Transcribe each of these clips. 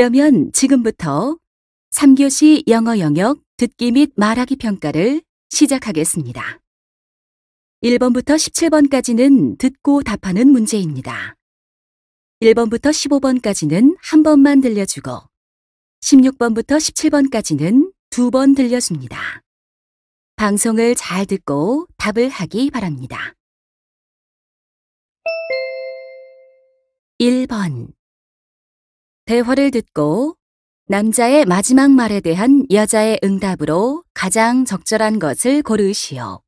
그러면 지금부터 3교시 영어 영역 듣기 및 말하기 평가를 시작하겠습니다. 1번부터 17번까지는 듣고 답하는 문제입니다. 1번부터 15번까지는 한 번만 들려주고 16번부터 17번까지는 두 번 들려줍니다. 방송을 잘 듣고 답을 하기 바랍니다. 1번 대화를 듣고 남자의 마지막 말에 대한 여자의 응답으로 가장 적절한 것을 고르시오.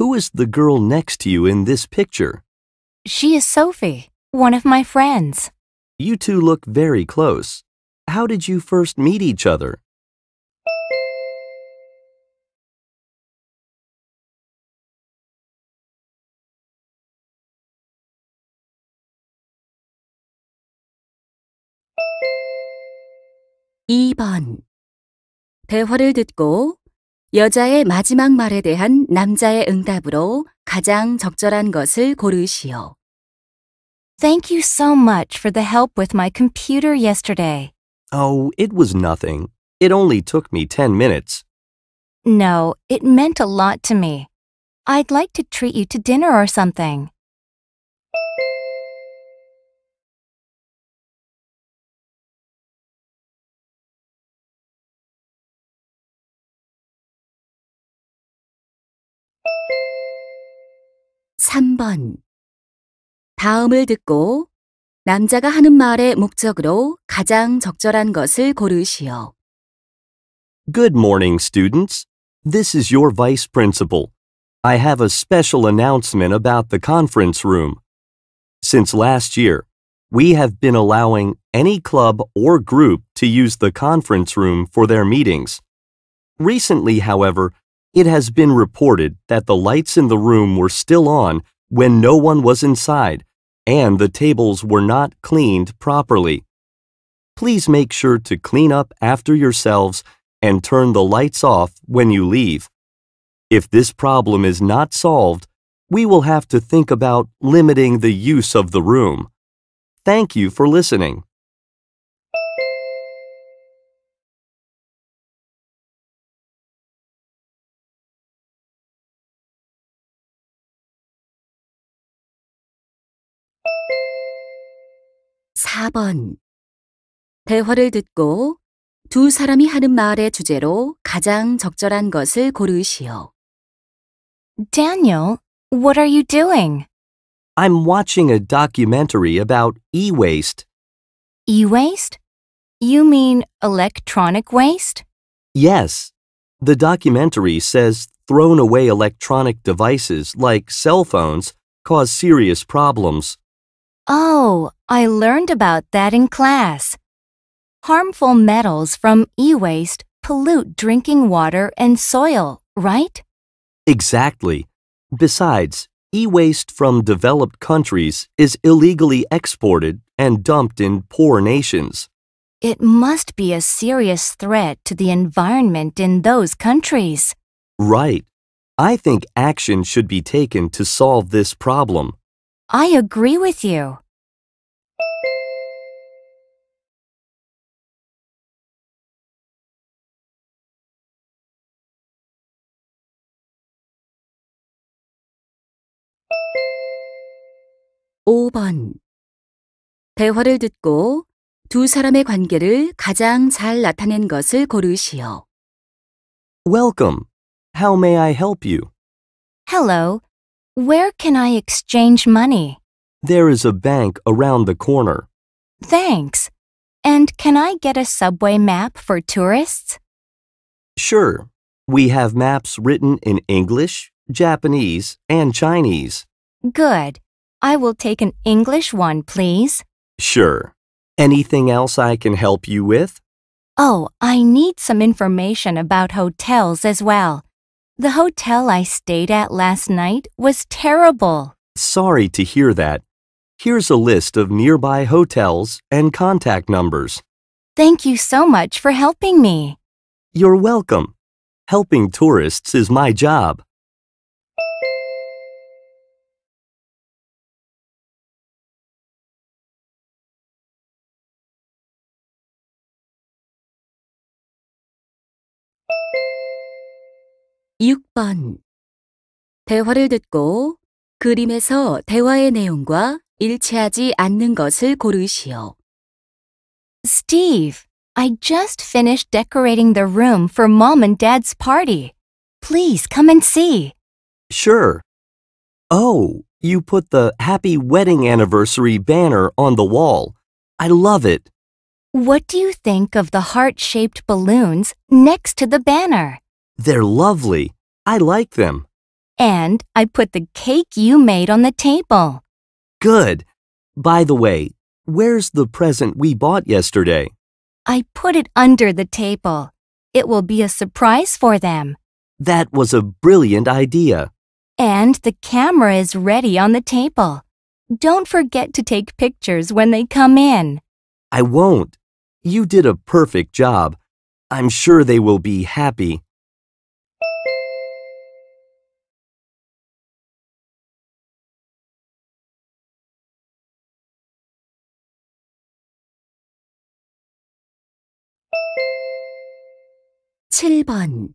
Who is the girl next to you in this picture? She is Sophie, one of my friends. You two look very close. How did you first meet each other? 2번 대화를 듣고 여자의 마지막 말에 대한 남자의 응답으로 가장 적절한 것을 고르시오. Thank you so much for the help with my computer yesterday. Oh, it was nothing. It only took me 10 minutes. No, it meant a lot to me. I'd like to treat you to dinner or something. 3번. 다음을 듣고 남자가 하는 말의 목적으로 가장 적절한 것을 고르시오. Good morning, students. This is your vice principal. I have a special announcement about the conference room. Since last year, we have been allowing any club or group to use the conference room for their meetings. Recently, however, it has been reported that the lights in the room were still on when no one was inside and the tables were not cleaned properly. Please make sure to clean up after yourselves and turn the lights off when you leave. If this problem is not solved, we will have to think about limiting the use of the room. Thank you for listening. 4번 대화를 듣고 두 사람이 하는 말의 주제로 가장 적절한 것을 고르시오. Daniel, what are you doing? I'm watching a documentary about e-waste. E-waste? You mean electronic waste? Yes. The documentary says thrown away electronic devices like cell phones cause serious problems. Oh, I learned about that in class. Harmful metals from e-waste pollute drinking water and soil, right? Exactly. Besides, e-waste from developed countries is illegally exported and dumped in poor nations. It must be a serious threat to the environment in those countries. Right. I think action should be taken to solve this problem. I agree with you. (5번) 대화를 듣고 두 사람의 관계를 가장 잘 나타낸 것을 고르시오. Welcome. How may I help you? Hello. Where can I exchange money? There is a bank around the corner. Thanks. And can I get a subway map for tourists? Sure. We have maps written in English, Japanese, and Chinese. Good. I will take an English one, please. Sure. Anything else I can help you with? Oh, I need some information about hotels as well. The hotel I stayed at last night was terrible. Sorry to hear that. Here's a list of nearby hotels and contact numbers. Thank you so much for helping me. You're welcome. Helping tourists is my job. 6번 대화를 듣고 그림에서 대화의 내용과 일치하지 않는 것을 고르시오. Steve, I just finished decorating the room for mom and dad's party. Please come and see. Sure. Oh, you put the happy wedding anniversary banner on the wall. I love it. What do you think of the heart-shaped balloons next to the banner? They're lovely. I like them. And I put the cake you made on the table. Good. By the way, where's the present we bought yesterday? I put it under the table. It will be a surprise for them. That was a brilliant idea. And the camera is ready on the table. Don't forget to take pictures when they come in. I won't. You did a perfect job. I'm sure they will be happy. 7번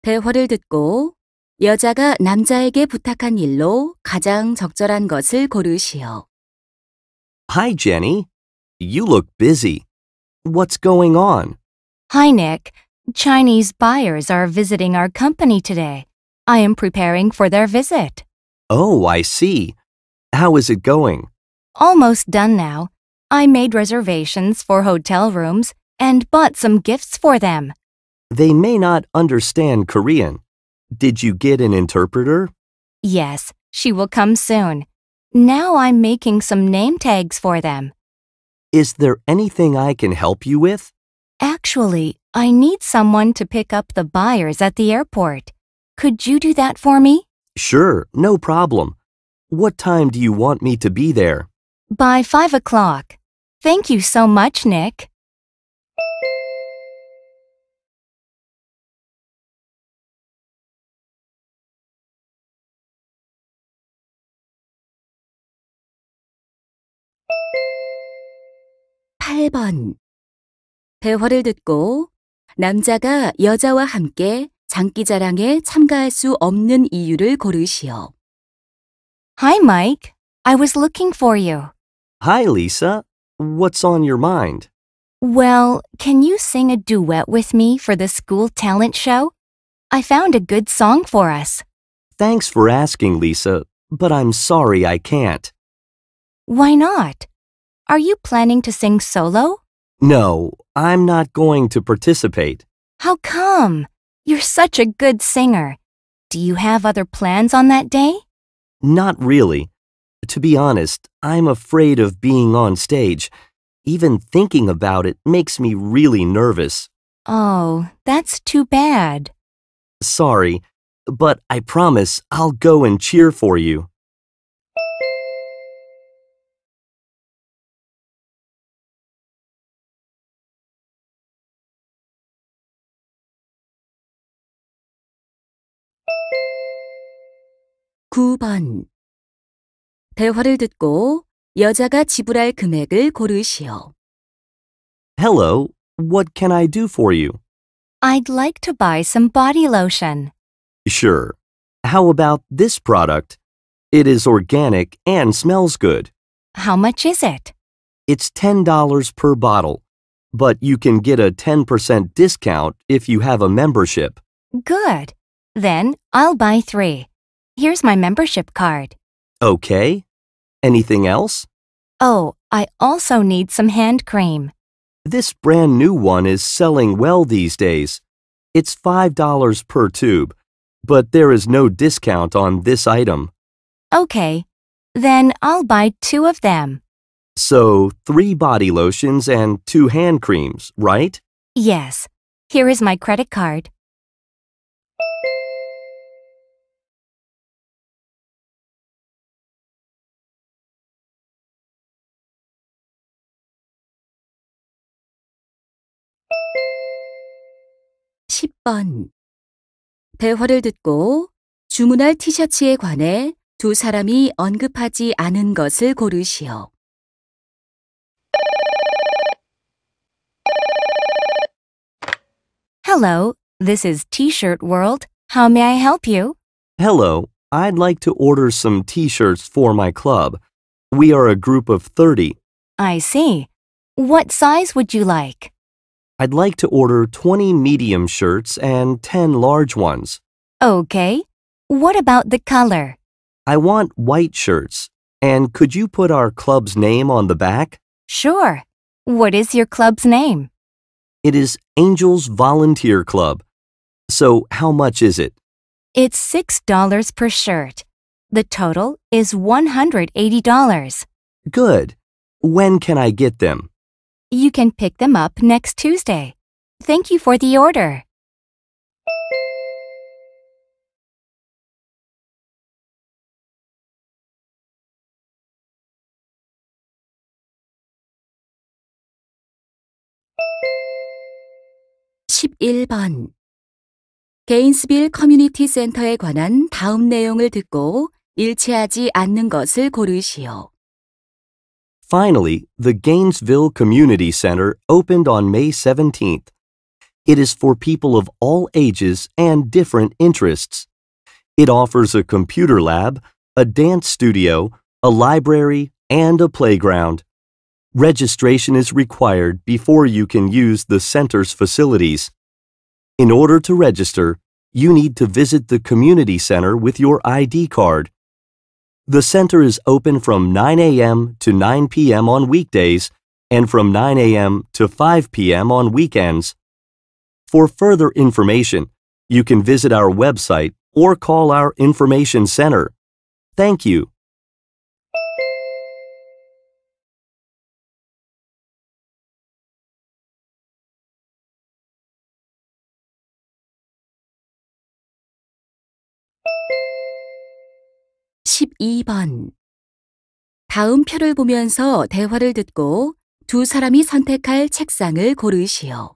대화를 듣고 여자가 남자에게 부탁한 일로 가장 적절한 것을 고르시오. Hi, Jenny. You look busy. What's going on? Hi, Nick. Chinese buyers are visiting our company today. I am preparing for their visit. Oh, I see. How is it going? Almost done now. I made reservations for hotel rooms and bought some gifts for them. They may not understand Korean. Did you get an interpreter? Yes, she will come soon. Now I'm making some name tags for them. Is there anything I can help you with? Actually, I need someone to pick up the buyers at the airport. Could you do that for me? Sure, no problem. What time do you want me to be there? By five o'clock. Thank you so much, Nick. 8번. 대화를 듣고 남자가 여자와 함께 장기자랑에 참가할 수 없는 이유를 고르시오. Hi, Mike. I was looking for you. Hi, Lisa. What's on your mind? Well, can you sing a duet with me for the school talent show? I found a good song for us. Thanks for asking, Lisa, but I'm sorry I can't. Why not? Are you planning to sing solo? No, I'm not going to participate. How come? You're such a good singer. Do you have other plans on that day? Not really. To be honest, I'm afraid of being on stage. Even thinking about it makes me really nervous. Oh, that's too bad. Sorry, but I promise I'll go and cheer for you. 9번 대화를 듣고 여자가 지불할 금액을 고르시오. Hello, what can I do for you? I'd like to buy some body lotion. Sure. How about this product? It is organic and smells good. How much is it? It's $10 per bottle, but you can get a 10% discount if you have a membership. Good. Then I'll buy three. Here's my membership card. Okay. Anything else? Oh, I also need some hand cream. This brand new one is selling well these days. It's $5 per tube, but there is no discount on this item. Okay, then I'll buy two of them. So, three body lotions and two hand creams, right? Yes. Here is my credit card. 10번. 대화를 듣고 주문할 티셔츠에 관해 두 사람이 언급하지 않은 것을 고르시오. Hello, this is T-shirt World. How may I help you? Hello, I'd like to order some T-shirts for my club. We are a group of 30. I see. What size would you like? I'd like to order 20 medium shirts and 10 large ones. Okay. What about the color? I want white shirts. And could you put our club's name on the back? Sure. What is your club's name? It is Angels Volunteer Club. So how much is it? It's $6 per shirt. The total is $180. Good. When can I get them? You can pick them up next Tuesday. Thank you for the order. (11번) 게인스빌 커뮤니티 센터에 관한 다음 내용을 듣고 일치하지 않는 것을 고르시오. Finally, the Gainesville Community Center opened on May 17th. It is for people of all ages and different interests. It offers a computer lab, a dance studio, a library, and a playground. Registration is required before you can use the center's facilities. In order to register, you need to visit the community center with your ID card. The center is open from 9 a.m. to 9 p.m. on weekdays and from 9 a.m. to 5 p.m. on weekends. For further information, you can visit our website or call our information center. Thank you. 2번. 다음 표를 보면서 대화를 듣고 두 사람이 선택할 책상을 고르시오.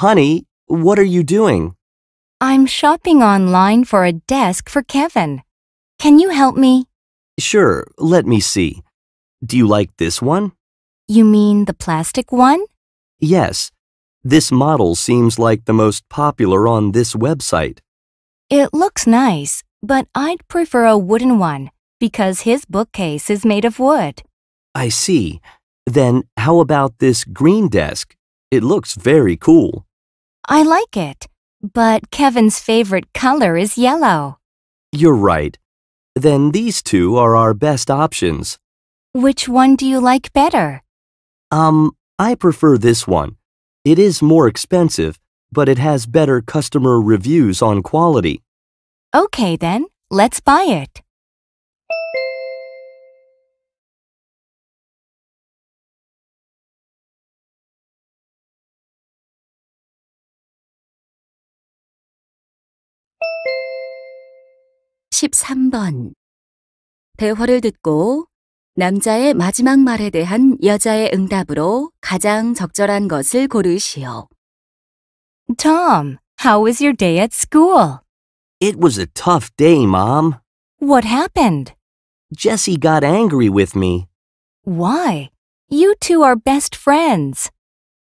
Honey, what are you doing? I'm shopping online for a desk for Kevin. Can you help me? Sure, let me see. Do you like this one? You mean the plastic one? Yes. This model seems like the most popular on this website. It looks nice. But I'd prefer a wooden one because his bookcase is made of wood. I see. Then how about this green desk? It looks very cool. I like it, but Kevin's favorite color is yellow. You're right. Then these two are our best options. Which one do you like better? Um, I prefer this one. It is more expensive, but it has better customer reviews on quality. Okay then, let's buy it. 1 3번 대화를 듣고 남자의 마지막 말에 대한 여자의 응답으로 가장 적절한 것을 고르시오. Tom, how was your day at school? It was a tough day, Mom. What happened? Jesse got angry with me. Why? You two are best friends.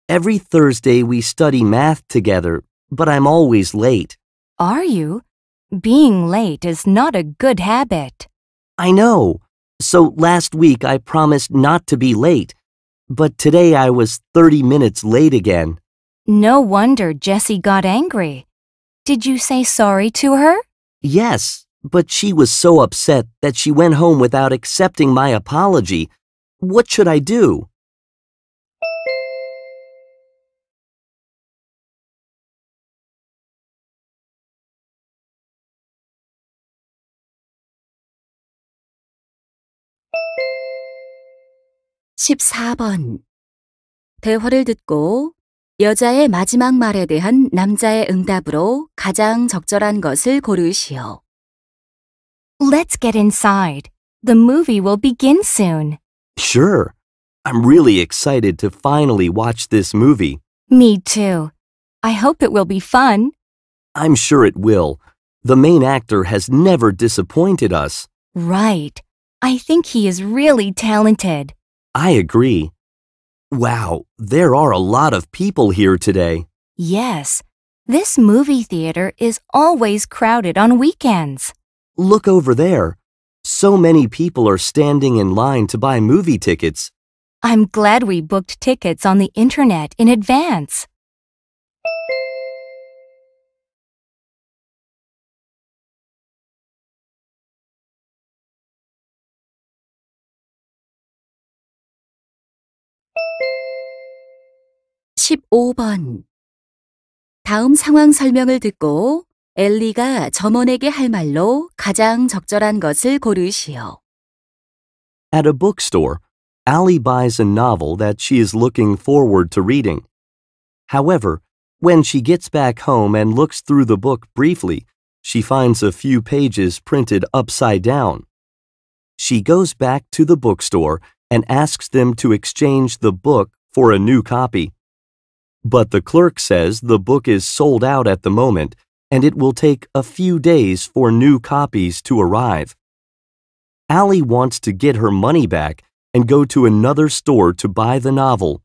Every Thursday we study math together, but I'm always late. Are you? Being late is not a good habit. I know. So last week I promised not to be late, but today I was 30 minutes late again. No wonder Jesse got angry. Did you say sorry to her? Yes, but she was so upset that she went home without accepting my apology. What should I do? (14번) 대화를 듣고 여자의 마지막 말에 대한 남자의 응답으로 가장 적절한 것을 고르시오. Let's get inside. The movie will begin soon. Sure. I'm really excited to finally watch this movie. Me too. I hope it will be fun. I'm sure it will. The main actor has never disappointed us. Right. I think he is really talented. I agree. Wow, there are a lot of people here today. Yes, this movie theater is always crowded on weekends. Look over there. So many people are standing in line to buy movie tickets. I'm glad we booked tickets on the internet in advance. 15번 다음 상황 설명을 듣고 엘리가 점원에게 할 말로 가장 적절한 것을 고르시오. At a bookstore, Ali buys a novel that she is looking forward to reading. However, when she gets back home and looks through the book briefly, she finds a few pages printed upside down. She goes back to the bookstore and asks them to exchange the book for a new copy but the clerk says the book is sold out at the moment and it will take a few days for new copies to arrive. Allie wants to get her money back and go to another store to buy the novel.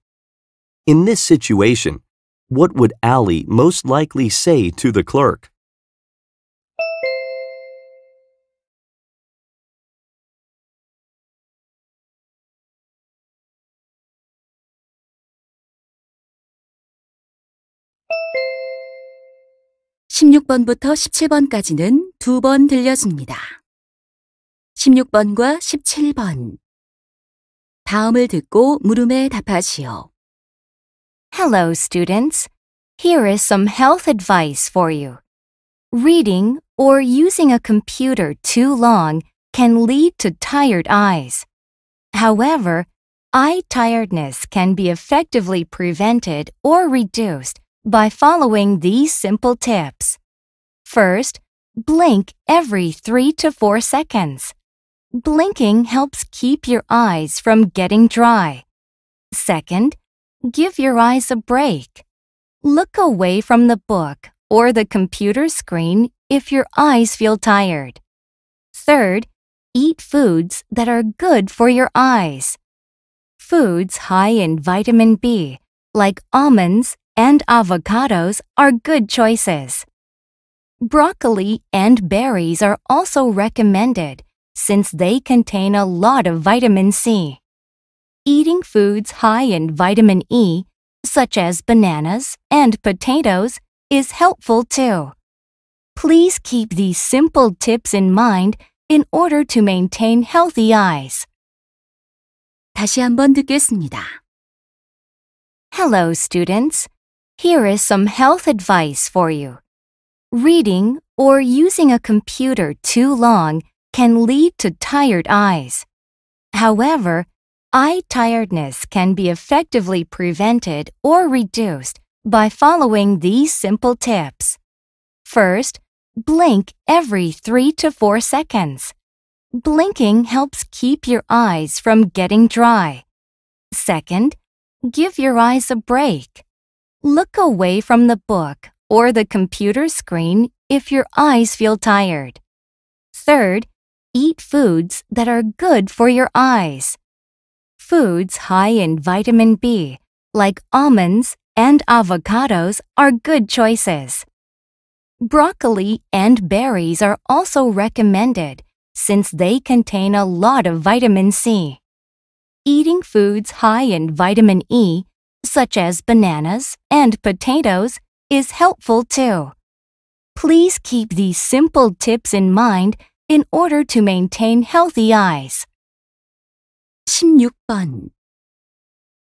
In this situation, what would Allie most likely say to the clerk? 16번부터 17번까지는 두 번 들려줍니다. 16번과 17번. 다음을 듣고 물음에 답하시오. Hello, students. Here is some health advice for you. Reading or using a computer too long can lead to tired eyes. However, eye tiredness can be effectively prevented or reduced by following these simple tips. First, blink every 3 to 4 seconds. Blinking helps keep your eyes from getting dry. Second, give your eyes a break. Look away from the book or the computer screen if your eyes feel tired. Third, eat foods that are good for your eyes. Foods high in vitamin B, like almonds and avocados are good choices. Broccoli and berries are also recommended since they contain a lot of vitamin C. Eating foods high in vitamin E, such as bananas and potatoes, is helpful too. Please keep these simple tips in mind in order to maintain healthy eyes. 다시 한 번 듣겠습니다. Hello, students. Here is some health advice for you. Reading or using a computer too long can lead to tired eyes. However, eye tiredness can be effectively prevented or reduced by following these simple tips. First, blink every 3 to 4 seconds. Blinking helps keep your eyes from getting dry. Second, give your eyes a break. Look away from the book or the computer screen if your eyes feel tired. Third, eat foods that are good for your eyes. Foods high in vitamin B, like almonds and avocados, are good choices. Broccoli and berries are also recommended since they contain a lot of vitamin C. Eating foods high in vitamin E such as bananas and potatoes, is helpful too. Please keep these simple tips in mind in order to maintain healthy eyes. 16번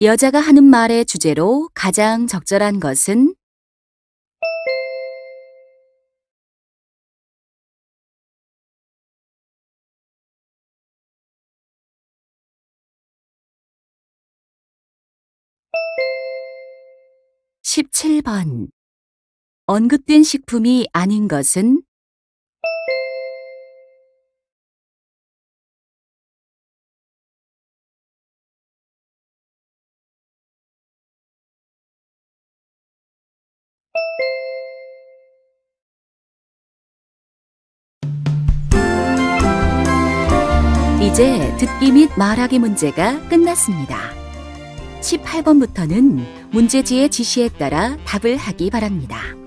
여자가 하는 말의 주제로 가장 적절한 것은 17번 언급된 식품이 아닌 것은 이제 듣기 및 말하기 문제가 끝났습니다. 18번부터는 문제지의 지시에 따라 답을 하기 바랍니다.